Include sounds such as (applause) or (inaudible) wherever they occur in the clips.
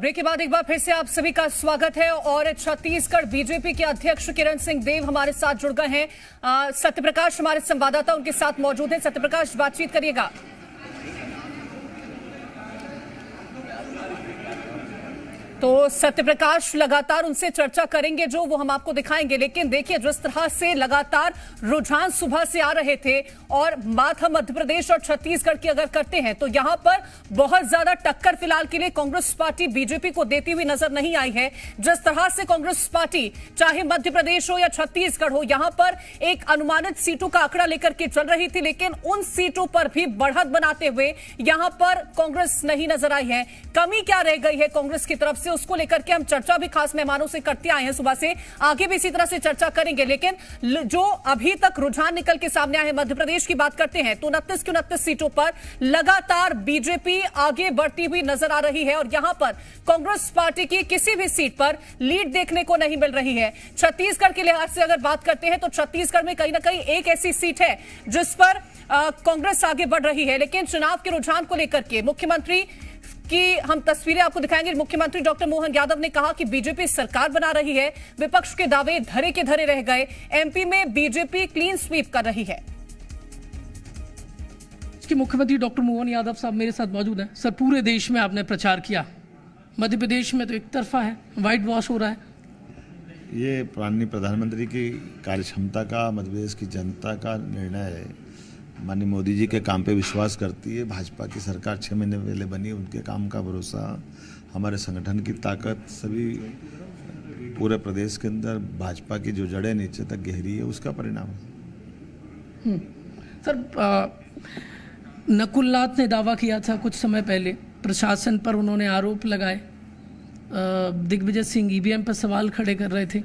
Break के बाद एक बार फिर से आप सभी का स्वागत है और छत्तीसगढ़ बीजेपी के अध्यक्ष किरण सिंह देव हमारे साथ जुड़ गए हैं सत्यप्रकाश हमारे संवाददाता उनके साथ मौजूद हैं सत्यप्रकाश बातचीत करिएगा तो सत्यप्रकाश लगातार उनसे चर्चा करेंगे जो वो हम आपको दिखाएंगे लेकिन देखिए जिस तरह से लगातार रुझान सुबह से आ रहे थे और बात हम मध्य प्रदेश और छत्तीसगढ़ की अगर करते हैं तो यहां पर बहुत ज्यादा टक्कर फिलहाल के लिए कांग्रेस पार्टी बीजेपी को देती हुई नजर नहीं आई है जिस तरह से कांग्रेस पार्टी चाहे मध्य प्रदेश हो या छत्तीसगढ़ हो यहां पर एक अनुमानित सीटों का आंकड़ा लेकर के चल रही थी लेकिन उन सीटों पर भी बढ़त बनाते हुए यहां पर कांग्रेस नहीं नजर आई है कमी क्या रह गई है कांग्रेस की तरफ से उसको लेकर के हम चर्चा भी खास मेहमानों से करते आए हैं सुबह से आगे भी इसी तरह से चर्चा करेंगे लेकिन जो अभी तक रुझान निकल के सामने आए मध्य प्रदेश की बात करते हैं तो उनतीस की उनतीस सीटों पर लगातार बीजेपी आगे बढ़ती हुई नजर आ रही है और यहां पर कांग्रेस पार्टी की किसी भी सीट पर लीड देखने को नहीं मिल रही है छत्तीसगढ़ के लिहाज से अगर बात करते हैं तो छत्तीसगढ़ में कहीं ना कहीं एक ऐसी सीट है जिस पर कांग्रेस आगे बढ़ रही है लेकिन चुनाव के रुझान को लेकर के मुख्यमंत्री कि हम तस्वीरें आपको दिखाएंगे मुख्यमंत्री डॉक्टर मोहन यादव ने कहा कि बीजेपी सरकार बना रही है विपक्ष के दावे धरे के धरे रह गए एमपी में बीजेपी क्लीन स्वीप कर रही है कि मुख्यमंत्री डॉक्टर मोहन यादव साहब मेरे साथ मौजूद हैं सर पूरे देश में आपने प्रचार किया मध्य प्रदेश में तो एक तरफा है व्हाइट वॉश हो रहा है ये माननीय प्रधानमंत्री की कार्यक्षमता का मध्य प्रदेश की जनता का निर्णय है माननीय मोदी जी के काम पे विश्वास करती है भाजपा की सरकार छः महीने पहले बनी उनके काम का भरोसा हमारे संगठन की ताकत सभी पूरे प्रदेश के अंदर भाजपा की जो जड़ें नीचे तक गहरी है उसका परिणाम है हम्म। सर नकुलनाथ ने दावा किया था कुछ समय पहले प्रशासन पर उन्होंने आरोप लगाए दिग्विजय सिंह ईवीएम पर सवाल खड़े कर रहे थे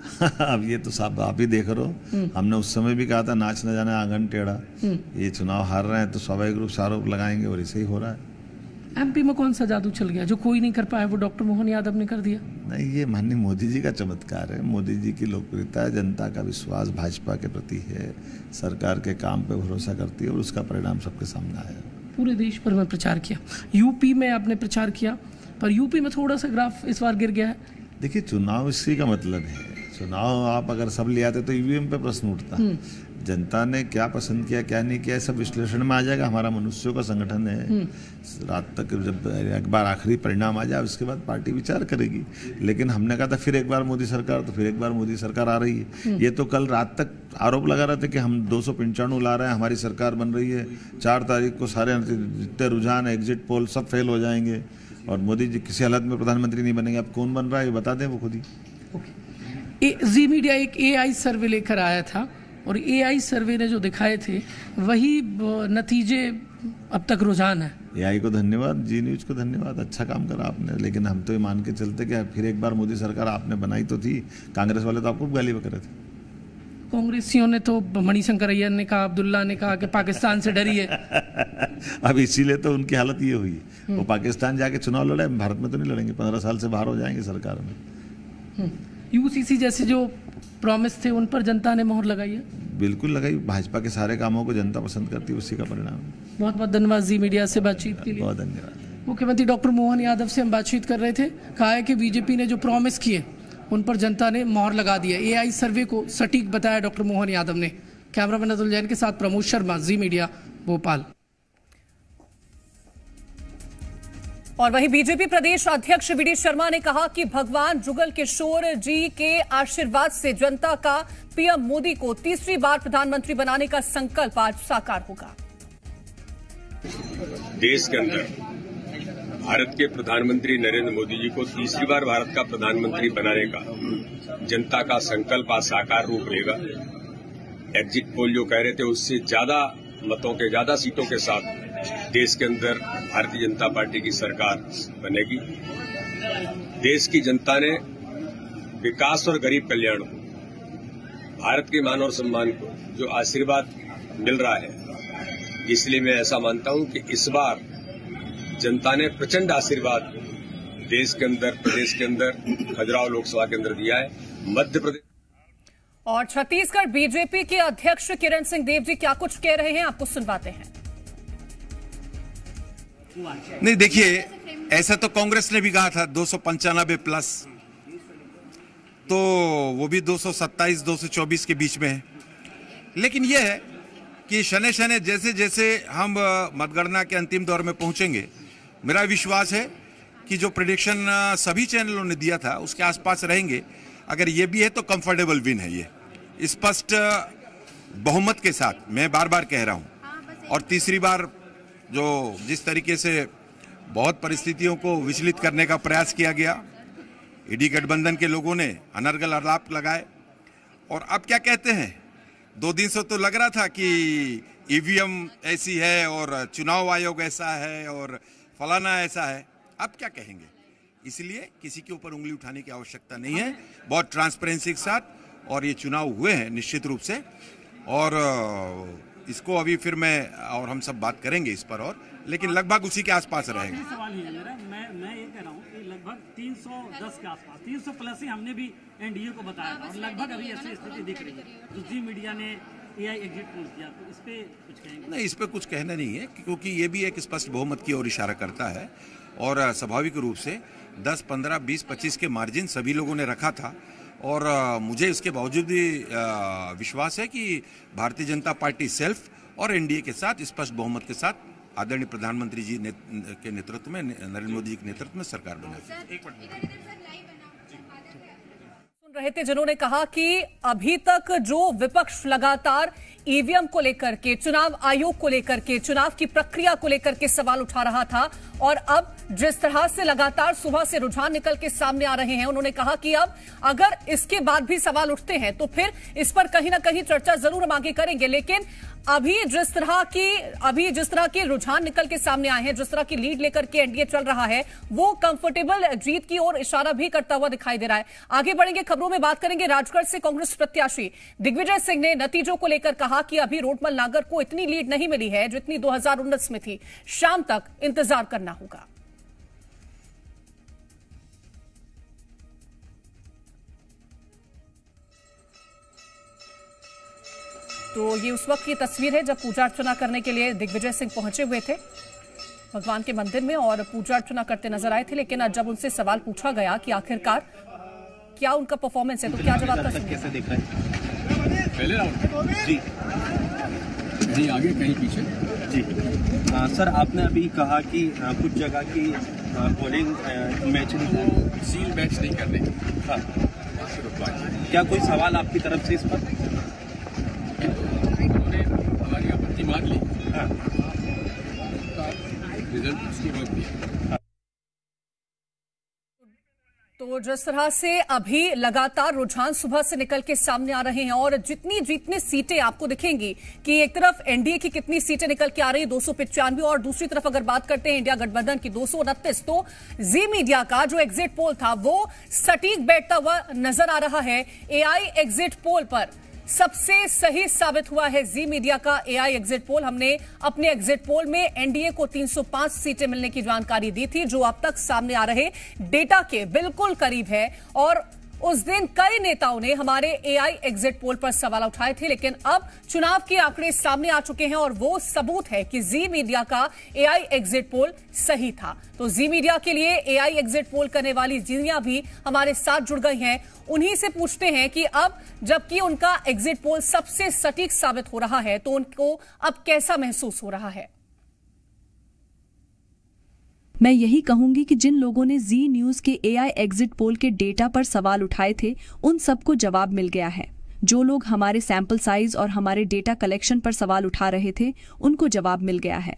(laughs) अब ये तो साहब आप ही देख रहे हो हम्म। हमने उस समय भी कहा था नाच न जाने आंगन टेढ़ा हम्म। ये चुनाव हार रहे हैं तो स्वाभाविक रूप से आरोप लगाएंगे और ऐसे ही हो रहा है एमपी में कौन सा जादू चल गया जो कोई नहीं कर पाया वो डॉक्टर मोहन यादव ने कर दिया नहीं ये माननीय मोदी जी का चमत्कार है मोदी जी की लोकप्रियता जनता का विश्वास भाजपा के प्रति है सरकार के काम पे भरोसा करती है और उसका परिणाम सबके सामने आया पूरे देश भर में प्रचार किया यूपी में आपने प्रचार किया पर यूपी में थोड़ा सा ग्राफ इस बार गिर गया है देखिए चुनाव इसी का मतलब है चुनाव आप अगर सब ले आते तो ईवीएम पे प्रश्न उठता हम्म। जनता ने क्या पसंद किया क्या नहीं किया सब विश्लेषण में आ जाएगा हमारा मनुष्यों का संगठन है हम्म। रात तक जब एक बार आखिरी परिणाम आ जाए उसके बाद पार्टी विचार करेगी लेकिन हमने कहा था फिर एक बार मोदी सरकार तो फिर एक बार मोदी सरकार आ रही है हम्म। ये तो कल रात तक आरोप लगा रहे थे कि हम दो ला रहे हैं हमारी सरकार बन रही है चार तारीख को सारे जितने रुझान एग्जिट पोल सब फेल हो जाएंगे और मोदी जी किसी हालत में प्रधानमंत्री नहीं बनेंगे अब कौन बन रहा है ये बता दें वो खुद ही जी मीडिया एक एआई सर्वे लेकर आया था और एआई सर्वे ने जो दिखाए थे वही नतीजे अब तक रुझान है एआई को धन्यवाद जी न्यूज को धन्यवाद अच्छा काम करा आपने लेकिन हम तो ये मान के चलते कि फिर एक बार मोदी सरकार आपने बनाई तो थी कांग्रेस वाले तो आपको गाली बकरे थे कांग्रेसियों ने तो मणिशंकर अय्यर ने कहा अब्दुल्ला ने कहा कि पाकिस्तान से डरी है (laughs) अब इसीलिए तो उनकी हालत ये हुई वो हम्म। पाकिस्तान जाके चुनाव लड़े भारत में तो नहीं लड़ेंगे पंद्रह साल से बाहर हो जाएंगे सरकार में हम्म। यूसीसी जैसे जो प्रॉमिस थे उन पर जनता ने मोहर लगाई है बिल्कुल लगाई भाजपा के सारे कामों को जनता पसंद करती है उसी का परिणाम बहुत बहुत धन्यवाद जी मीडिया से बातचीत के लिए बहुत धन्यवाद मुख्यमंत्री डॉक्टर मोहन यादव से हम बातचीत कर रहे थे कहा है कि बीजेपी ने जो प्रॉमिस किए उन पर जनता ने मोहर लगा दिया एआई सर्वे को सटीक बताया डॉक्टर मोहन यादव ने कैमरामैन अतुल जैन के साथ प्रमोद शर्मा जी मीडिया भोपाल और वहीं बीजेपी प्रदेश अध्यक्ष वी शर्मा ने कहा कि भगवान जुगल किशोर जी के आशीर्वाद से जनता का पीएम मोदी को तीसरी बार प्रधानमंत्री बनाने का संकल्प आज साकार होगा देश के अंदर भारत के प्रधानमंत्री नरेंद्र मोदी जी को तीसरी बार भारत का प्रधानमंत्री बनाने का जनता का संकल्प आज साकार रूप लेगा एग्जिट पोल जो कह रहे थे उससे ज्यादा मतों के ज्यादा सीटों के साथ देश के अंदर भारतीय जनता पार्टी की सरकार बनेगी देश की जनता ने विकास और गरीब कल्याण को भारत के मान और सम्मान को जो आशीर्वाद मिल रहा है इसलिए मैं ऐसा मानता हूं कि इस बार जनता ने प्रचंड आशीर्वाद देश के अंदर प्रदेश के अंदर खजुराव लोकसभा के अंदर दिया है मध्य प्रदेश और छत्तीसगढ़ बीजेपी के अध्यक्ष किरण सिंह देव जी क्या कुछ कह रहे हैं आपको सुनवाते हैं नहीं देखिए ऐसा तो कांग्रेस ने भी कहा था दो प्लस तो वो भी 227 224 के बीच में है लेकिन यह है कि शनि शनि जैसे जैसे हम मतगणना के अंतिम दौर में पहुंचेंगे मेरा विश्वास है कि जो प्रडिक्शन सभी चैनलों ने दिया था उसके आसपास रहेंगे अगर ये भी है तो कंफर्टेबल विन है ये स्पष्ट बहुमत के साथ मैं बार बार कह रहा हूँ हाँ, और तीसरी बार जो जिस तरीके से बहुत परिस्थितियों को विचलित करने का प्रयास किया गया ईडी गठबंधन के लोगों ने अनर्गल आलाप लगाए और अब क्या कहते हैं दो दिन से तो लग रहा था कि ई ऐसी है और चुनाव आयोग ऐसा है और फलाना ऐसा है अब क्या कहेंगे इसलिए किसी के ऊपर उंगली उठाने की आवश्यकता नहीं है बहुत ट्रांसपेरेंसी के साथ और ये चुनाव हुए हैं निश्चित रूप से और इसको अभी फिर मैं और हम सब बात करेंगे इस पर और लेकिन लगभग उसी के आसपास रहेगा सवाल ही है मेरा मैं मैं ये कह रहा हूँ कि लगभग 310 के आसपास 300 प्लस ही हमने भी एनडीए को बताया और लगभग अभी ऐसी स्थिति दिख रही है जो तो जी मीडिया ने तो इस पे कुछ नहीं इस पर कुछ कहना नहीं है क्योंकि ये भी एक स्पष्ट बहुमत की ओर इशारा करता है और स्वाभाविक रूप से 10, 15, 20, 25 के मार्जिन सभी लोगों ने रखा था और मुझे इसके बावजूद भी विश्वास है कि भारतीय जनता पार्टी सेल्फ और एनडीए के साथ स्पष्ट बहुमत के साथ आदरणीय प्रधानमंत्री जी ने, के नेतृत्व में नरेंद्र मोदी जी के नेतृत्व में सरकार बनाएगी रहे थे जिन्होंने कहा कि अभी तक जो विपक्ष लगातार ईवीएम को लेकर के चुनाव आयोग को लेकर के चुनाव की प्रक्रिया को लेकर के सवाल उठा रहा था और अब जिस तरह से लगातार सुबह से रुझान निकल के सामने आ रहे हैं उन्होंने कहा कि अब अगर इसके बाद भी सवाल उठते हैं तो फिर इस पर कहीं ना कहीं चर्चा जरूर हम आगे करेंगे लेकिन अभी जिस तरह की अभी जिस तरह के रुझान निकल के सामने आए हैं जिस तरह की लीड लेकर के एनडीए चल रहा है वो कंफर्टेबल जीत की ओर इशारा भी करता हुआ दिखाई दे रहा है आगे बढ़ेंगे खबरों में बात करेंगे राजगढ़ से कांग्रेस प्रत्याशी दिग्विजय सिंह ने नतीजों को लेकर कहा कि अभी रोडमल नागर को इतनी लीड नहीं मिली है जितनी दो में थी शाम तक इंतजार करना होगा तो ये उस वक्त की तस्वीर है जब पूजा अर्चना करने के लिए दिग्विजय सिंह पहुंचे हुए थे भगवान के मंदिर में और पूजा अर्चना करते नजर आए थे लेकिन जब उनसे सवाल पूछा गया कि आखिरकार क्या उनका परफॉर्मेंस है तो क्या जवाब कैसे देख रहे पहले राउंड जी आगे कहीं पीछे जी आ, सर आपने अभी कहा कि आ, कुछ जगह की बॉलिंग मैच सील मैच नहीं करने हाँ। क्या कोई सवाल आपकी तरफ से इस पर तो जिस तरह से अभी लगातार रुझान सुबह से निकल के सामने आ रहे हैं और जितनी जितनी सीटें आपको दिखेंगी कि एक तरफ एनडीए की कितनी सीटें निकल के आ रही है दो और दूसरी तरफ अगर बात करते हैं इंडिया गठबंधन की दो तो जी मीडिया का जो एग्जिट पोल था वो सटीक बैठता हुआ नजर आ रहा है एआई एग्जिट पोल पर सबसे सही साबित हुआ है जी मीडिया का एआई एग्जिट पोल हमने अपने एग्जिट पोल में एनडीए को 305 सीटें मिलने की जानकारी दी थी जो अब तक सामने आ रहे डेटा के बिल्कुल करीब है और उस दिन कई नेताओं ने हमारे एआई एग्जिट पोल पर सवाल उठाए थे लेकिन अब चुनाव के आंकड़े सामने आ चुके हैं और वो सबूत है कि जी मीडिया का एआई एग्जिट पोल सही था तो जी मीडिया के लिए एआई एग्जिट पोल करने वाली जीविया भी हमारे साथ जुड़ गई हैं उन्हीं से पूछते हैं कि अब जबकि उनका एग्जिट पोल सबसे सटीक साबित हो रहा है तो उनको अब कैसा महसूस हो रहा है मैं यही कहूंगी कि जिन लोगों ने जी न्यूज के एआई एग्जिट पोल के डेटा पर सवाल उठाए थे उन सबको जवाब मिल गया है जो लोग हमारे सैंपल साइज और हमारे डेटा कलेक्शन पर सवाल उठा रहे थे उनको जवाब मिल गया है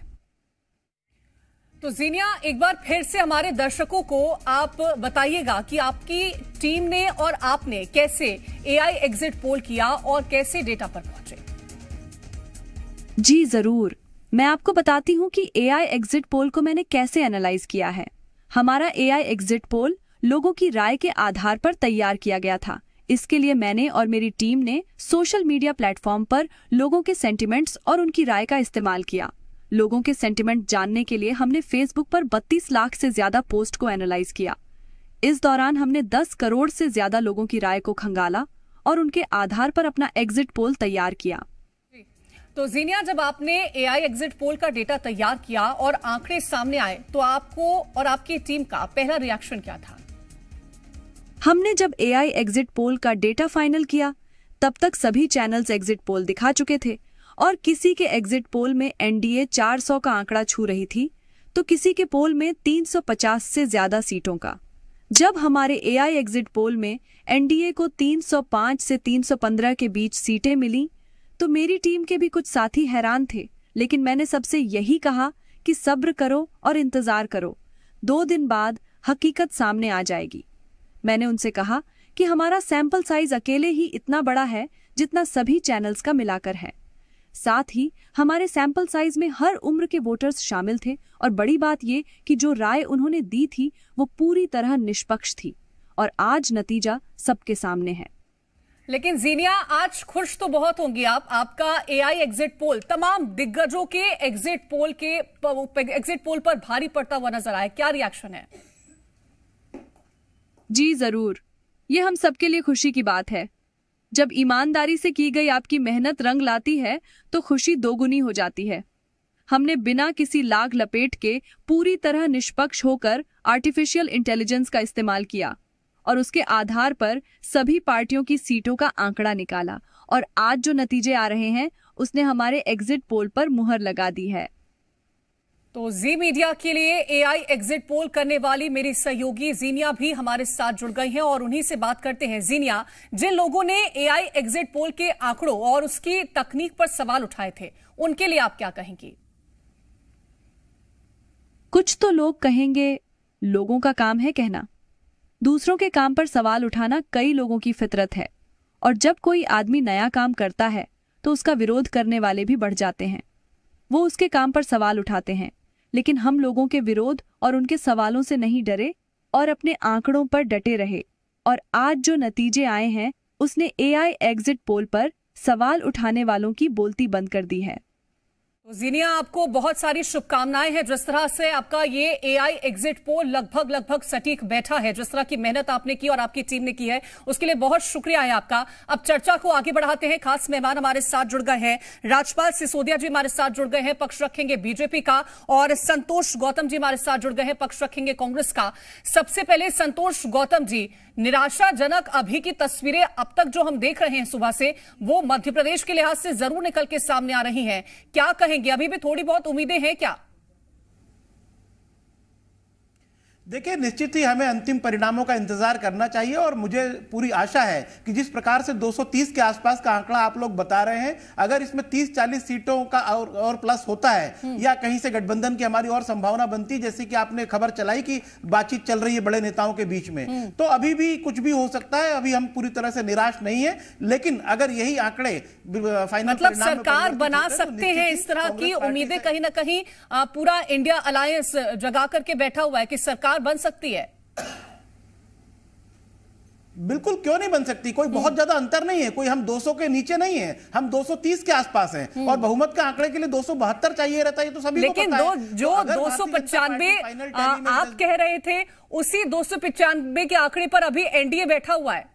तो जीनिया एक बार फिर से हमारे दर्शकों को आप बताइएगा कि आपकी टीम ने और आपने कैसे एआई एग्जिट पोल किया और कैसे डेटा पर पहुंचे जी जरूर मैं आपको बताती हूँ कि आई एग्जिट पोल को मैंने कैसे एनालाइज किया है हमारा ए आई एग्जिट पोल लोगों की राय के आधार पर तैयार किया गया था इसके लिए मैंने और मेरी टीम ने सोशल मीडिया प्लेटफॉर्म पर लोगों के सेंटिमेंट्स और उनकी राय का इस्तेमाल किया लोगों के सेंटिमेंट जानने के लिए हमने फेसबुक पर 32 लाख से ज्यादा पोस्ट को एनालाइज किया इस दौरान हमने 10 करोड़ से ज्यादा लोगों की राय को खंगाला और उनके आधार पर अपना एग्जिट पोल तैयार किया तो जीनिया जब आपने एआई एग्जिट पोल का डेटा तैयार किया और आंकड़े सामने आए तो आपको और आपकी टीम का पहला रिएक्शन क्या था हमने जब एआई एग्जिट पोल का डेटा फाइनल किया तब तक सभी चैनल्स एग्जिट पोल दिखा चुके थे और किसी के एग्जिट पोल में एनडीए 400 का आंकड़ा छू रही थी तो किसी के पोल में 350 से ज्यादा सीटों का जब हमारे एआई एग्जिट पोल में एनडीए को 305 से 315 के बीच सीटें मिली तो मेरी टीम के भी कुछ साथी हैरान थे लेकिन मैंने सबसे यही कहा कि सब्र करो और इंतजार करो दो दिन बाद हकीकत सामने आ जाएगी मैंने उनसे कहा कि हमारा सैंपल साइज अकेले ही इतना बड़ा है जितना सभी चैनल्स का मिलाकर है साथ ही हमारे सैंपल साइज में हर उम्र के वोटर्स शामिल थे और बड़ी बात ये कि जो राय उन्होंने दी थी वो पूरी तरह निष्पक्ष थी और आज नतीजा सबके सामने है लेकिन जीनिया आज खुश तो बहुत होंगी आप आपका एआई एग्जिट पोल तमाम दिग्गजों के एग्जिट पोल के एग्जिट पोल पर भारी पड़ता हुआ नजर आया क्या रिएक्शन है जी जरूर ये हम सबके लिए खुशी की बात है जब ईमानदारी से की गई आपकी मेहनत रंग लाती है तो खुशी दोगुनी हो जाती है हमने बिना किसी लाग लपेट के पूरी तरह निष्पक्ष होकर आर्टिफिशियल इंटेलिजेंस का इस्तेमाल किया और उसके आधार पर सभी पार्टियों की सीटों का आंकड़ा निकाला और आज जो नतीजे आ रहे हैं उसने हमारे एग्जिट पोल पर मुहर लगा दी है तो जी मीडिया के लिए एआई एग्जिट पोल करने वाली मेरी सहयोगी जीनिया भी हमारे साथ जुड़ गई हैं और उन्हीं से बात करते हैं जीनिया जिन लोगों ने एआई एग्जिट पोल के आंकड़ों और उसकी तकनीक पर सवाल उठाए थे उनके लिए आप क्या कहेंगी कुछ तो लोग कहेंगे लोगों का काम है कहना दूसरों के काम पर सवाल उठाना कई लोगों की फितरत है और जब कोई आदमी नया काम करता है तो उसका विरोध करने वाले भी बढ़ जाते हैं वो उसके काम पर सवाल उठाते हैं लेकिन हम लोगों के विरोध और उनके सवालों से नहीं डरे और अपने आंकड़ों पर डटे रहे और आज जो नतीजे आए हैं उसने एआई एग्जिट पोल पर सवाल उठाने वालों की बोलती बंद कर दी है तो जीनिया आपको बहुत सारी शुभकामनाएं हैं जिस तरह से आपका ये एआई एग्जिट पोल लगभग लगभग सटीक बैठा है जिस तरह की मेहनत आपने की और आपकी टीम ने की है उसके लिए बहुत शुक्रिया है आपका अब चर्चा को आगे बढ़ाते हैं खास मेहमान हमारे साथ जुड़ गए हैं राजपाल सिसोदिया जी हमारे साथ जुड़ गए हैं पक्ष रखेंगे बीजेपी का और संतोष गौतम जी हमारे साथ जुड़ गए हैं पक्ष रखेंगे कांग्रेस का सबसे पहले संतोष गौतम जी निराशाजनक अभी की तस्वीरें अब तक जो हम देख रहे हैं सुबह से वो मध्य प्रदेश के लिहाज से जरूर निकल के सामने आ रही है क्या कहे रहेंगी अभी भी थोड़ी बहुत उम्मीदें हैं क्या देखिए निश्चित ही हमें अंतिम परिणामों का इंतजार करना चाहिए और मुझे पूरी आशा है कि जिस प्रकार से 230 के आसपास का आंकड़ा आप लोग बता रहे हैं अगर इसमें 30-40 सीटों का और और प्लस होता है हम्म। या कहीं से गठबंधन की हमारी और संभावना बनती जैसे कि आपने खबर चलाई कि बातचीत चल रही है बड़े नेताओं के बीच में हम्म। तो अभी भी कुछ भी हो सकता है अभी हम पूरी तरह से निराश नहीं है लेकिन अगर यही आंकड़े फाइनल मतलब सरकार बना तो सकते हैं इस तरह की उम्मीदें कहीं ना कहीं पूरा इंडिया अलायंस जगा करके बैठा हुआ है कि सरकार सरकार बन सकती है बिल्कुल क्यों नहीं बन सकती कोई बहुत हम्म। ज्यादा अंतर नहीं है कोई हम 200 के नीचे नहीं है हम 230 के आसपास हैं हम्म। और बहुमत के आंकड़े के लिए दो चाहिए रहता है तो सभी लेकिन को पता दो, है। तो जो तो दो सौ पचानवे आप कह रहे थे उसी दो के आंकड़े पर अभी एनडीए बैठा हुआ है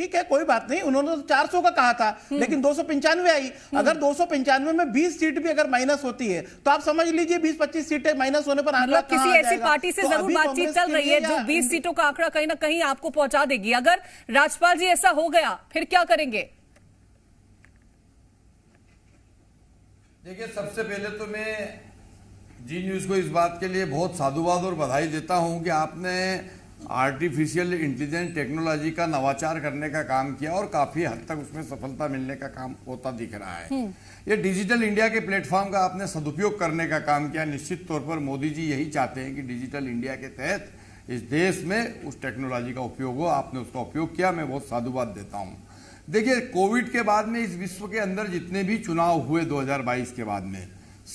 ठीक है कोई बात नहीं उन्होंने तो चार सौ का कहा था हम्म। लेकिन दो सौ पंचानवे आई हम्म। अगर दो सौ पंचानवे में बीस सीट भी अगर माइनस होती है तो आप समझ लीजिए बीस पच्चीस सीटें माइनस होने पर आंकड़ा मतलब किसी ऐसी पार्टी से तो जरूर बातचीत चल रही है जो बीस हम्म। सीटों का आंकड़ा कहीं ना कहीं आपको पहुंचा देगी अगर राजपाल जी ऐसा हो गया फिर क्या करेंगे देखिए सबसे पहले तो मैं जी न्यूज को इस बात के लिए बहुत साधुवाद और बधाई देता हूं कि आपने आर्टिफिशियल इंटेलिजेंस टेक्नोलॉजी का नवाचार करने का काम किया और काफी हद तक उसमें सफलता मिलने का काम होता दिख रहा है हम्म। ये डिजिटल इंडिया के प्लेटफॉर्म का आपने सदुपयोग करने का काम किया निश्चित तौर पर मोदी जी यही चाहते हैं कि डिजिटल इंडिया के तहत इस देश में उस टेक्नोलॉजी का उपयोग हो आपने उसका उपयोग किया मैं बहुत साधुवाद देता हूँ देखिए कोविड के बाद में इस विश्व के अंदर जितने भी चुनाव हुए 2022 के बाद में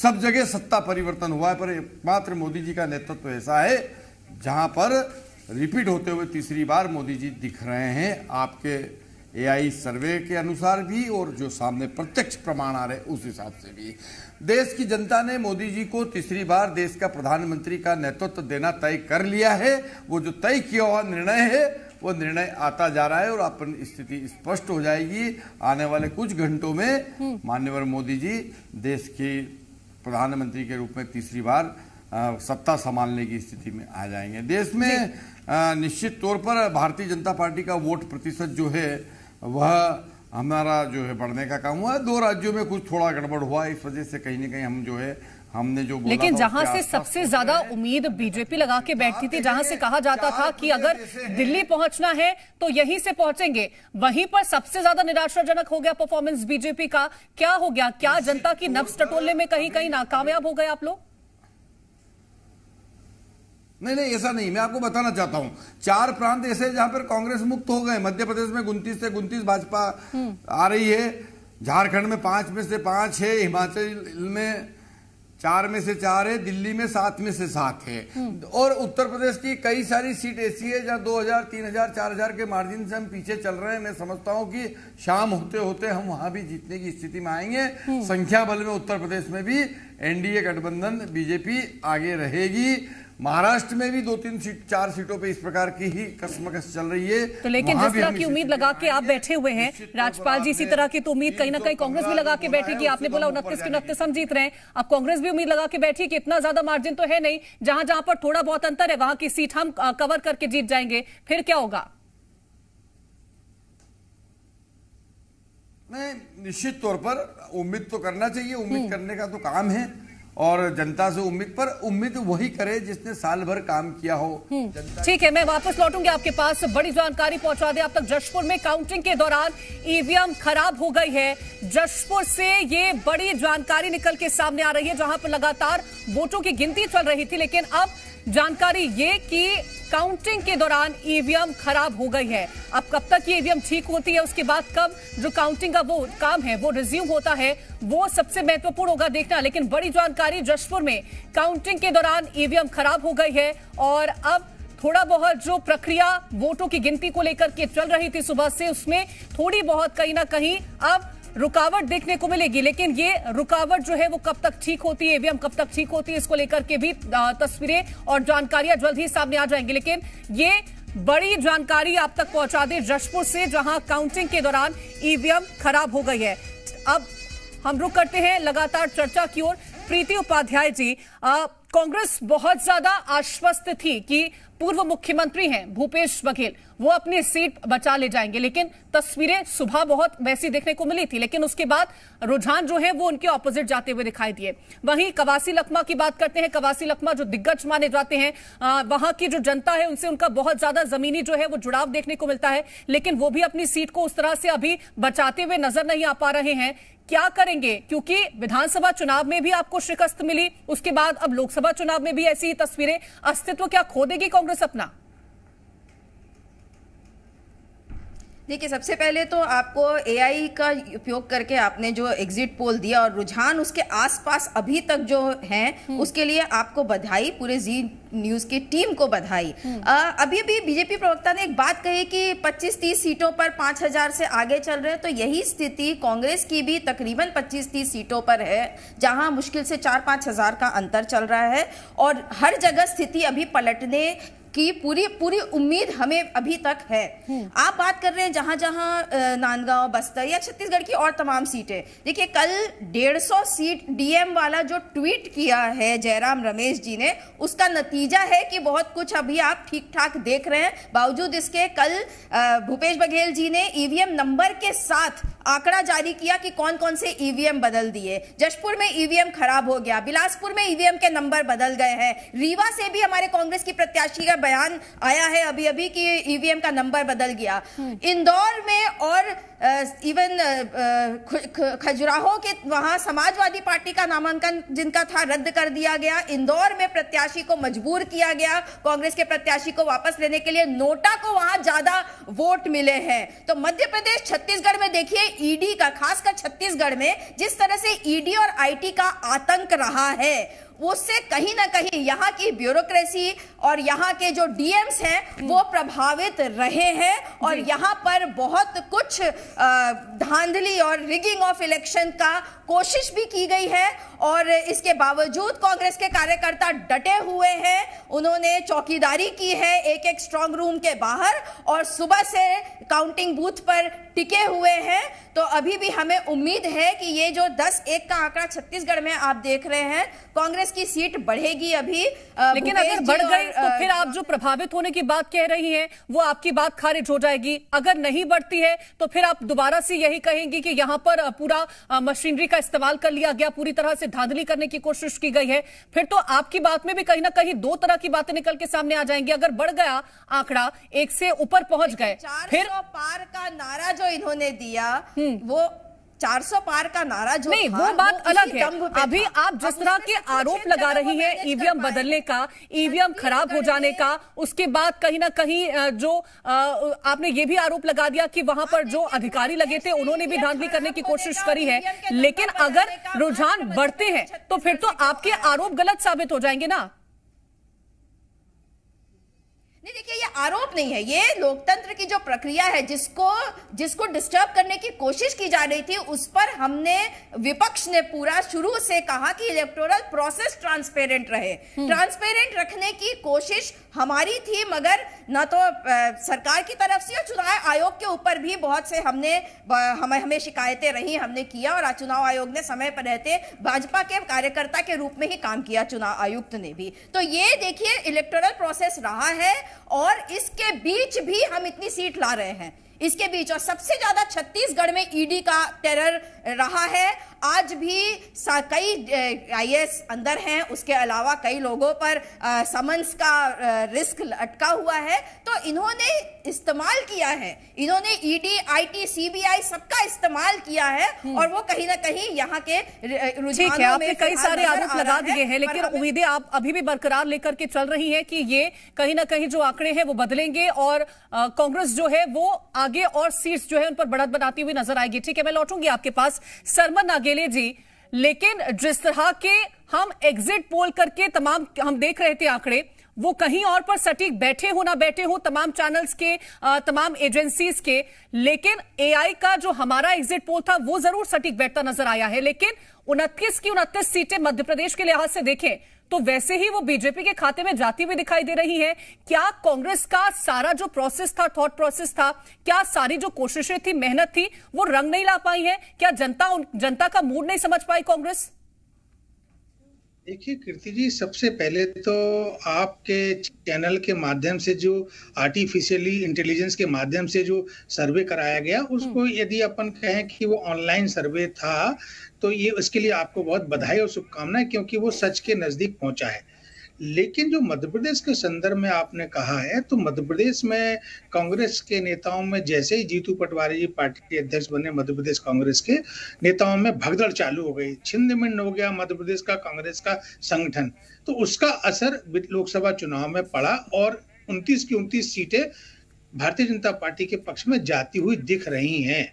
सब जगह सत्ता परिवर्तन हुआ है पर एकमात्र मोदी जी का नेतृत्व ऐसा है जहां पर रिपीट होते हुए तीसरी बार मोदी जी दिख रहे हैं आपके एआई सर्वे के अनुसार भी और जो सामने प्रत्यक्ष प्रमाण आ रहे उस हिसाब से भी देश की जनता ने मोदी जी को तीसरी बार देश का प्रधानमंत्री का नेतृत्व देना तय कर लिया है वो जो तय किया हुआ निर्णय है वो निर्णय आता जा रहा है और अपन स्थिति स्पष्ट हो जाएगी आने वाले कुछ घंटों में हम्म। मान्यवर मोदी जी देश के प्रधानमंत्री के रूप में तीसरी बार सत्ता संभालने की स्थिति में आ जाएंगे देश में निश्चित तौर पर भारतीय जनता पार्टी का वोट प्रतिशत जो है वह हमारा जो है बढ़ने का काम हुआ दो राज्यों में कुछ थोड़ा गड़बड़ हुआ इस वजह से कहीं ना कहीं हम जो है हमने जो बोला लेकिन जहां से सबसे ज्यादा उम्मीद बीजेपी लगा के बैठती थी जहां से कहा जाता था कि अगर दिल्ली पहुंचना है तो यहीं से पहुंचेंगे वहीं पर सबसे ज्यादा निराशाजनक हो गया परफॉर्मेंस बीजेपी का क्या हो गया क्या जनता की नब्स टटोलने में कहीं कहीं नाकामयाब हो गए आप लोग नहीं नहीं ऐसा नहीं मैं आपको बताना चाहता हूँ चार प्रांत ऐसे जहां पर कांग्रेस मुक्त हो गए मध्य प्रदेश में उन्तीस से उन्तीस भाजपा हम्म। आ रही है झारखंड में पांच में से पांच है हिमाचल में चार में से चार है दिल्ली में सात में से सात है हम्म। और उत्तर प्रदेश की कई सारी सीट ऐसी है जहां 2000, 3000, 4000 के मार्जिन से हम पीछे चल रहे हैं मैं समझता हूं कि शाम होते होते हम वहां भी जीतने की स्थिति में आएंगे हम्म। संख्या बल में उत्तर प्रदेश में भी एनडीए गठबंधन बीजेपी आगे रहेगी महाराष्ट्र में भी दो तीन सीट चार सीटों पे इस प्रकार की ही कसमकस चल रही है तो लेकिन जिस तरह की उम्मीद लगा के आप बैठे हुए हैं राज्यपाल जी इसी तरह की तो उम्मीद कहीं ना कहीं कांग्रेस भी लगा के बैठेगी आपने बोला उनतीस के उनतीस हम जीत रहे हैं अब कांग्रेस भी उम्मीद लगा के बैठी की इतना ज्यादा मार्जिन तो है नहीं जहां जहां पर थोड़ा बहुत अंतर है वहां की सीट हम कवर करके जीत जाएंगे फिर क्या होगा नहीं निश्चित तौर पर उम्मीद तो करना चाहिए उम्मीद हम्म। करने का तो काम है और जनता से उम्मीद पर उम्मीद वही करे जिसने साल भर काम किया हो हम्म। ठीक है मैं वापस लौटूंगी आपके पास बड़ी जानकारी पहुंचा दे अब तक जशपुर में काउंटिंग के दौरान ईवीएम e खराब हो गई है जशपुर से ये बड़ी जानकारी निकल के सामने आ रही है जहां पर लगातार वोटों की गिनती चल रही थी लेकिन अब जानकारी ये कि काउंटिंग के दौरान ईवीएम खराब हो गई है अब कब तक ये ईवीएम ठीक होती है उसके बाद कब जो काउंटिंग का वो काम है वो रिज्यूम होता है वो सबसे महत्वपूर्ण होगा देखना लेकिन बड़ी जानकारी जशपुर में काउंटिंग के दौरान ईवीएम खराब हो गई है और अब थोड़ा बहुत जो प्रक्रिया वोटों की गिनती को लेकर के चल रही थी सुबह से उसमें थोड़ी बहुत कहीं ना कहीं अब रुकावट देखने को मिलेगी लेकिन ये रुकावट जो है वो कब तक ठीक होती है ईवीएम कब तक ठीक होती है इसको लेकर के भी तस्वीरें और जानकारियां जल्द ही सामने आ जाएंगी लेकिन ये बड़ी जानकारी आप तक पहुंचा दे जशपुर से जहां काउंटिंग के दौरान ईवीएम खराब हो गई है अब हम रुक करते हैं लगातार चर्चा की ओर प्रीति उपाध्याय जी आ, कांग्रेस बहुत ज्यादा आश्वस्त थी कि पूर्व मुख्यमंत्री हैं भूपेश बघेल वो अपनी सीट बचा ले जाएंगे लेकिन तस्वीरें सुबह बहुत वैसी देखने को मिली थी लेकिन उसके बाद रुझान जो है वो उनके ऑपोजिट जाते हुए दिखाई दिए वहीं कवासी लखमा की बात करते हैं कवासी लखमा जो दिग्गज माने जाते हैं वहां की जो जनता है उनसे उनका बहुत ज्यादा जमीनी जो है वो जुड़ाव देखने को मिलता है लेकिन वो भी अपनी सीट को उस तरह से अभी बचाते हुए नजर नहीं आ पा रहे हैं क्या करेंगे क्योंकि विधानसभा चुनाव में भी आपको शिकस्त मिली उसके बाद अब लोकसभा चुनाव में भी ऐसी ही तस्वीरें अस्तित्व क्या खो देगी कांग्रेस अपना देखिए सबसे पहले तो आपको एआई का उपयोग करके आपने जो एग्जिट पोल दिया और रुझान उसके आसपास अभी तक जो है हम्म। उसके लिए आपको बधाई पूरे जी न्यूज की टीम को बधाई हम्म। अभी अभी बीजेपी प्रवक्ता ने एक बात कही कि 25-30 सीटों पर 5000 से आगे चल रहे हैं तो यही स्थिति कांग्रेस की भी तकरीबन 25-30 सीटों पर है जहां मुश्किल से चार पांच हजार का अंतर चल रहा है और हर जगह स्थिति अभी पलटने की पूरी पूरी उम्मीद हमें अभी तक है हम्म। आप बात कर रहे हैं जहां जहां नांदगांव बस्तर या छत्तीसगढ़ की और तमाम सीटें देखिए कल 150 सीट डीएम वाला जो ट्वीट किया है जयराम रमेश जी ने उसका नतीजा है कि बहुत कुछ अभी आप ठीक ठाक देख रहे हैं बावजूद इसके कल भूपेश बघेल जी ने ईवीएम नंबर के साथ आंकड़ा जारी किया कि कौन कौन से ईवीएम बदल दिए जशपुर में ईवीएम खराब हो गया बिलासपुर में ईवीएम के नंबर बदल गए हैं रीवा से भी हमारे कांग्रेस की प्रत्याशी का बयान आया है अभी अभी कि ईवीएम e का नंबर बदल गया हम्म। इंदौर में और इवन खजुराहो के वहां समाजवादी पार्टी का नामांकन जिनका था रद्द कर दिया गया इंदौर में प्रत्याशी को मजबूर किया गया कांग्रेस के प्रत्याशी को वापस लेने के लिए नोटा को वहां ज्यादा वोट मिले हैं तो मध्य प्रदेश छत्तीसगढ़ में देखिए ईडी e का खासकर छत्तीसगढ़ में जिस तरह से ईडी e और आई का आतंक रहा है उससे कहीं ना कहीं यहाँ की ब्यूरोक्रेसी और यहाँ के जो डीएम्स हैं हम्म। वो प्रभावित रहे हैं और यहाँ पर बहुत कुछ धांधली और रिगिंग ऑफ इलेक्शन का कोशिश भी की गई है और इसके बावजूद कांग्रेस के कार्यकर्ता डटे हुए हैं उन्होंने चौकीदारी की है एक एक स्ट्रांग रूम के बाहर और सुबह से काउंटिंग बूथ पर टिके हुए हैं तो अभी भी हमें उम्मीद है कि ये जो 10 एक का आंकड़ा छत्तीसगढ़ में आप देख रहे हैं कांग्रेस की सीट बढ़ेगी अभी लेकिन अगर बढ़ गई तो फिर आप जो प्रभावित होने की बात कह रही हैं वो आपकी बात खारिज हो जाएगी अगर नहीं बढ़ती है तो फिर आप आप दोबारा से यही कहेंगी कि यहां पर पूरा मशीनरी का इस्तेमाल कर लिया गया पूरी तरह से धांधली करने की कोशिश की गई है फिर तो आपकी बात में भी कहीं ना कहीं दो तरह की बातें निकल के सामने आ जाएंगी अगर बढ़ गया आंकड़ा एक से ऊपर पहुंच गए फिर पार का नारा जो इन्होंने दिया हम्म। वो 400 पार का नारा जो नहीं वो बात वो अलग है अभी आप जिस तरह के आरोप लगा रही है ईवीएम बदलने का ईवीएम खराब हो जाने का उसके बाद कहीं ना कहीं जो आपने ये भी आरोप लगा दिया कि वहां पर जो अधिकारी लगे थे उन्होंने भी धांधली करने की कोशिश करी है लेकिन अगर रुझान बढ़ते हैं तो फिर तो आपके आरोप गलत साबित हो जाएंगे ना नहीं देखिए ये आरोप नहीं है ये लोकतंत्र की जो प्रक्रिया है जिसको जिसको डिस्टर्ब करने की कोशिश की जा रही थी उस पर हमने विपक्ष ने पूरा शुरू से कहा कि इलेक्टोरल प्रोसेस ट्रांसपेरेंट रहे ट्रांसपेरेंट हम्म। रखने की कोशिश हमारी थी मगर ना तो सरकार की तरफ से और चुनाव आयोग के ऊपर भी बहुत से हमने हमें हमें शिकायतें रही हमने किया और चुनाव आयोग ने समय पर रहते भाजपा के कार्यकर्ता के रूप में ही काम किया चुनाव आयुक्त ने भी तो ये देखिए इलेक्टोरल प्रोसेस रहा है और इसके बीच भी हम इतनी सीट ला रहे हैं इसके बीच और सबसे ज्यादा छत्तीसगढ़ में ईडी e का टेरर रहा है आज भी कई आई अंदर हैं उसके अलावा कई लोगों पर समन्स का रिस्क अटका हुआ है तो इन्होंने इस्तेमाल किया है इन्होंने ईडी आईटी सीबीआई सबका इस्तेमाल किया है हम्म। और वो कहीं ना कहीं यहाँ के ठीक है आपने कई सारे आरोप लगा दिए हैं लेकिन उम्मीदें आप अभी भी बरकरार लेकर के चल रही हैं कि ये कहीं ना कहीं जो आंकड़े हैं वो बदलेंगे और कांग्रेस जो है वो आगे और सीट्स जो है उन पर बढ़त बनाती हुई नजर आएगी ठीक है मैं लौटूंगी आपके पास सरमन नागेल लिए जी लेकिन जिस तरह के हम एग्जिट पोल करके तमाम हम देख रहे थे आंकड़े वो कहीं और पर सटीक बैठे हो ना बैठे हो तमाम चैनल्स के तमाम एजेंसीज के लेकिन एआई का जो हमारा एग्जिट पोल था वो जरूर सटीक बैठता नजर आया है लेकिन उनतीस की उनतीस सीटें मध्य प्रदेश के लिहाज से देखें तो वैसे ही वो बीजेपी के खाते में जाती हुई दिखाई दे रही है क्या कांग्रेस का सारा जो प्रोसेस था थॉट प्रोसेस था क्या सारी जो कोशिशें थी मेहनत थी वो रंग नहीं ला पाई है क्या जनता जनता का मूड नहीं समझ पाई कांग्रेस देखिए कीर्ति जी सबसे पहले तो आपके चैनल के माध्यम से जो आर्टिफिशियली इंटेलिजेंस के माध्यम से जो सर्वे कराया गया हम्म। उसको यदि अपन कहें कि वो ऑनलाइन सर्वे था तो ये उसके लिए आपको बहुत बधाई और शुभकामनाएं क्योंकि वो सच के नज़दीक पहुंचा है लेकिन जो मध्य प्रदेश के संदर्भ में आपने कहा है तो मध्य प्रदेश में कांग्रेस के नेताओं में जैसे ही जीतू पटवारी जी पार्टी के अध्यक्ष बने मध्य प्रदेश कांग्रेस के नेताओं में भगदड़ चालू हो गई छिंद भिन्न हो गया मध्य प्रदेश का कांग्रेस का संगठन तो उसका असर लोकसभा चुनाव में पड़ा और उनतीस की उनतीस सीटें भारतीय जनता पार्टी के पक्ष में जाती हुई दिख रही हैं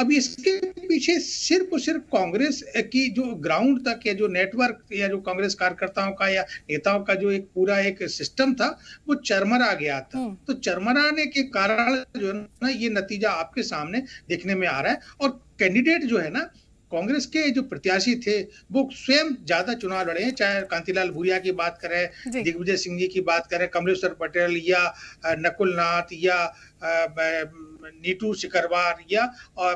अब इसके पीछे सिर्फ और सिर्फ कांग्रेस की जो ग्राउंड तक या जो नेटवर्क या जो कांग्रेस कार्यकर्ताओं का या नेताओं का जो एक पूरा एक सिस्टम था वो चरमरा गया था हम्म। तो चरमराने के कारण जो है ना ये नतीजा आपके सामने देखने में आ रहा है और कैंडिडेट जो है ना कांग्रेस के जो प्रत्याशी थे वो स्वयं ज्यादा चुनाव लड़े हैं चाहे कांतिलाल भूरिया की बात करें दिग्विजय सिंह जी की बात करें कमलेश्वर पटेल या नकुल नाथ या नीटू शिकरवार या और,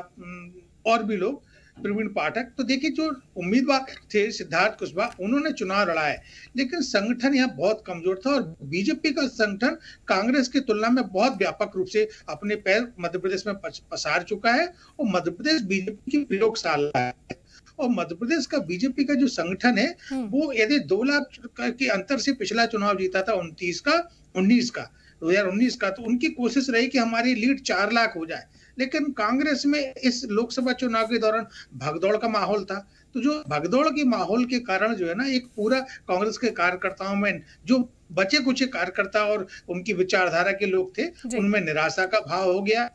और भी लोग प्रवीण पाठक तो देखिए जो उम्मीदवार थे सिद्धार्थ कुशवाहा उन्होंने चुनाव लड़ा है लेकिन संगठन यहाँ बहुत कमजोर था और बीजेपी का संगठन कांग्रेस की तुलना में बहुत व्यापक रूप से अपने पैर मध्य प्रदेश में पसार चुका है और मध्य प्रदेश बीजेपी की प्रयोगशाला है और मध्य प्रदेश का बीजेपी का जो संगठन है हम्म। वो यदि दो लाख के अंतर से पिछला चुनाव जीता था उनतीस का उन्नीस का 2019 का तो उनकी कोशिश रही कि हमारी लीड चार लाख हो जाए लेकिन कांग्रेस में इस लोकसभा चुनाव के दौरान भगदौड़ का माहौल था तो जो भगदौड़ के माहौल के कारण जो है ना एक पूरा कांग्रेस के कार्यकर्ताओं में जो बचे कुछ कार्यकर्ता और उनकी विचारधारा के लोग थे उनमें निराशा का भाव हो गया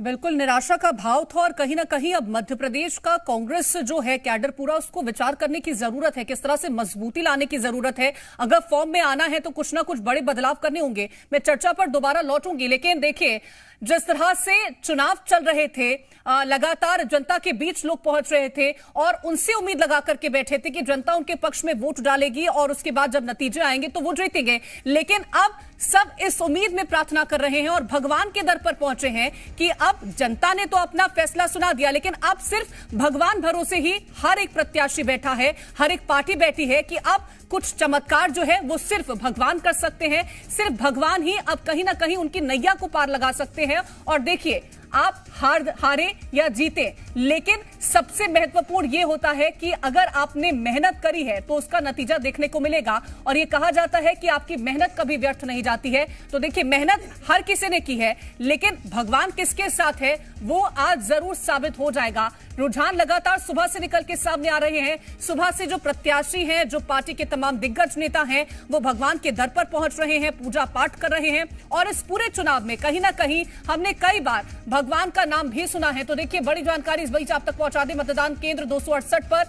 बिल्कुल निराशा का भाव था और कहीं ना कहीं अब मध्य प्रदेश का कांग्रेस जो है कैडर पूरा उसको विचार करने की जरूरत है किस तरह से मजबूती लाने की जरूरत है अगर फॉर्म में आना है तो कुछ ना कुछ बड़े बदलाव करने होंगे मैं चर्चा पर दोबारा लौटूंगी लेकिन देखिए जिस तरह से चुनाव चल रहे थे आ, लगातार जनता के बीच लोग पहुंच रहे थे और उनसे उम्मीद लगा करके बैठे थे कि जनता उनके पक्ष में वोट डालेगी और उसके बाद जब नतीजे आएंगे तो वो जीतेंगे लेकिन अब सब इस उम्मीद में प्रार्थना कर रहे हैं और भगवान के दर पर पहुंचे हैं कि अब जनता ने तो अपना फैसला सुना दिया लेकिन अब सिर्फ भगवान भरोसे ही हर एक प्रत्याशी बैठा है हर एक पार्टी बैठी है कि अब कुछ चमत्कार जो है वो सिर्फ भगवान कर सकते हैं सिर्फ भगवान ही अब कहीं ना कहीं उनकी नैया को पार लगा सकते हैं हैं और देखिए आप हार हारे या जीते लेकिन सबसे महत्वपूर्ण ये होता है कि अगर आपने मेहनत करी है तो उसका नतीजा देखने को मिलेगा और ये कहा जाता है कि आपकी मेहनत कभी व्यर्थ नहीं जाती है तो देखिए मेहनत हर किसी ने की है लेकिन भगवान किसके साथ है वो आज जरूर साबित हो जाएगा रुझान लगातार सुबह से निकल के सामने आ रहे हैं सुबह से जो प्रत्याशी हैं जो पार्टी के तमाम दिग्गज नेता हैं वो भगवान के दर पर पहुंच रहे हैं पूजा पाठ कर रहे हैं और इस पूरे चुनाव में कहीं ना कहीं हमने कई बार भगवान का नाम भी सुना है तो देखिए बड़ी जानकारी इस बीच आप तक पहुंचा दी मतदान केंद्र दो पर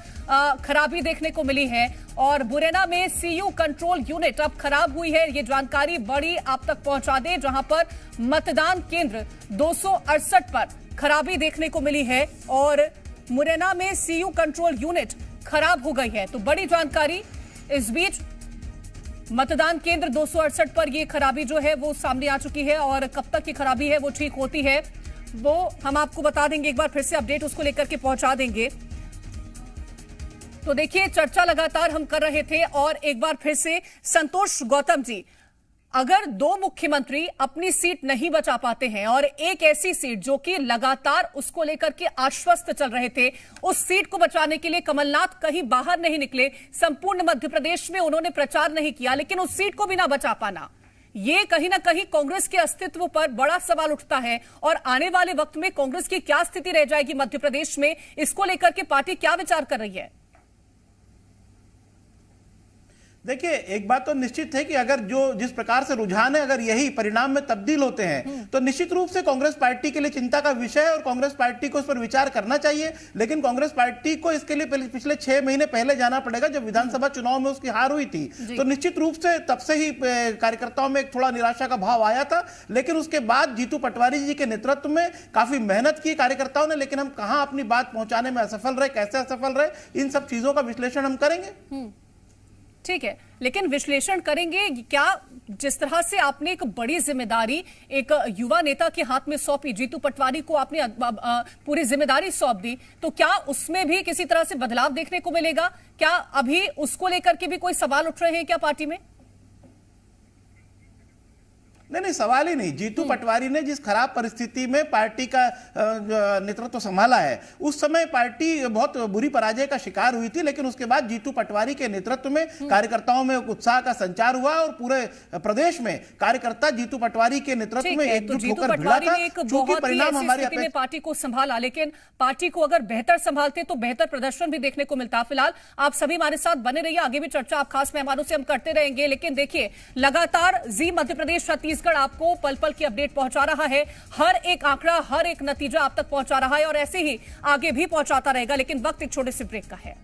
खराबी देखने को मिली है और बुरेना में सीयू कंट्रोल यूनिट अब खराब हुई है ये जानकारी बड़ी आप तक पहुंचा दे जहां पर मतदान केंद्र दो पर खराबी देखने को मिली है और मुरैना में सीयू कंट्रोल यूनिट खराब हो गई है तो बड़ी जानकारी इस बीच मतदान केंद्र दो पर यह खराबी जो है वो सामने आ चुकी है और कब तक की खराबी है वो ठीक होती है वो हम आपको बता देंगे एक बार फिर से अपडेट उसको लेकर के पहुंचा देंगे तो देखिए चर्चा लगातार हम कर रहे थे और एक बार फिर से संतोष गौतम जी अगर दो मुख्यमंत्री अपनी सीट नहीं बचा पाते हैं और एक ऐसी सीट जो कि लगातार उसको लेकर के आश्वस्त चल रहे थे उस सीट को बचाने के लिए कमलनाथ कहीं बाहर नहीं निकले संपूर्ण मध्य प्रदेश में उन्होंने प्रचार नहीं किया लेकिन उस सीट को भी ना बचा पाना ये कहीं ना कहीं कांग्रेस के अस्तित्व पर बड़ा सवाल उठता है और आने वाले वक्त में कांग्रेस की क्या स्थिति रह जाएगी मध्य प्रदेश में इसको लेकर के पार्टी क्या विचार कर रही है देखिए एक बात तो निश्चित है कि अगर जो जिस प्रकार से रुझान है अगर यही परिणाम में तब्दील होते हैं हम्म। तो निश्चित रूप से कांग्रेस पार्टी के लिए चिंता का विषय है और कांग्रेस पार्टी को इस पर विचार करना चाहिए लेकिन कांग्रेस पार्टी को इसके लिए पिछले छह महीने पहले जाना पड़ेगा जब विधानसभा चुनाव में उसकी हार हुई थी तो निश्चित रूप से तब से ही कार्यकर्ताओं में एक थोड़ा निराशा का भाव आया था लेकिन उसके बाद जीतू पटवारी जी के नेतृत्व में काफी मेहनत की कार्यकर्ताओं ने लेकिन हम कहा अपनी बात पहुंचाने में असफल रहे कैसे असफल रहे इन सब चीजों का विश्लेषण हम करेंगे हम्म। ठीक है लेकिन विश्लेषण करेंगे क्या जिस तरह से आपने एक बड़ी जिम्मेदारी एक युवा नेता के हाथ में सौंपी जीतू पटवारी को आपने पूरी जिम्मेदारी सौंप दी तो क्या उसमें भी किसी तरह से बदलाव देखने को मिलेगा क्या अभी उसको लेकर के भी कोई सवाल उठ रहे हैं क्या पार्टी में नहीं नहीं सवाल ही नहीं जीतू हम्म। पटवारी ने जिस खराब परिस्थिति में पार्टी का नेतृत्व संभाला है उस समय पार्टी बहुत बुरी पराजय का शिकार हुई थी लेकिन उसके बाद जीतू पटवारी के नेतृत्व में हम्म। कार्यकर्ताओं में उत्साह का संचार हुआ और पूरे प्रदेश में कार्यकर्ता जीतू पटवारी के नेतृत्व में तो एकजुट होकर परिणाम हमारी पार्टी को संभाला लेकिन पार्टी को अगर बेहतर संभालते तो बेहतर प्रदर्शन भी देखने को मिलता फिलहाल आप सभी हमारे साथ बने रहिए आगे भी चर्चा आप खास मेहमानों से हम करते रहेंगे लेकिन देखिए लगातार जी मध्य प्रदेश छत्तीसगढ़ छत्तीसगढ़ आपको पल पल की अपडेट पहुंचा रहा है हर एक आंकड़ा हर एक नतीजा आप तक पहुंचा रहा है और ऐसे ही आगे भी पहुंचाता रहेगा लेकिन वक्त एक छोटे से ब्रेक का है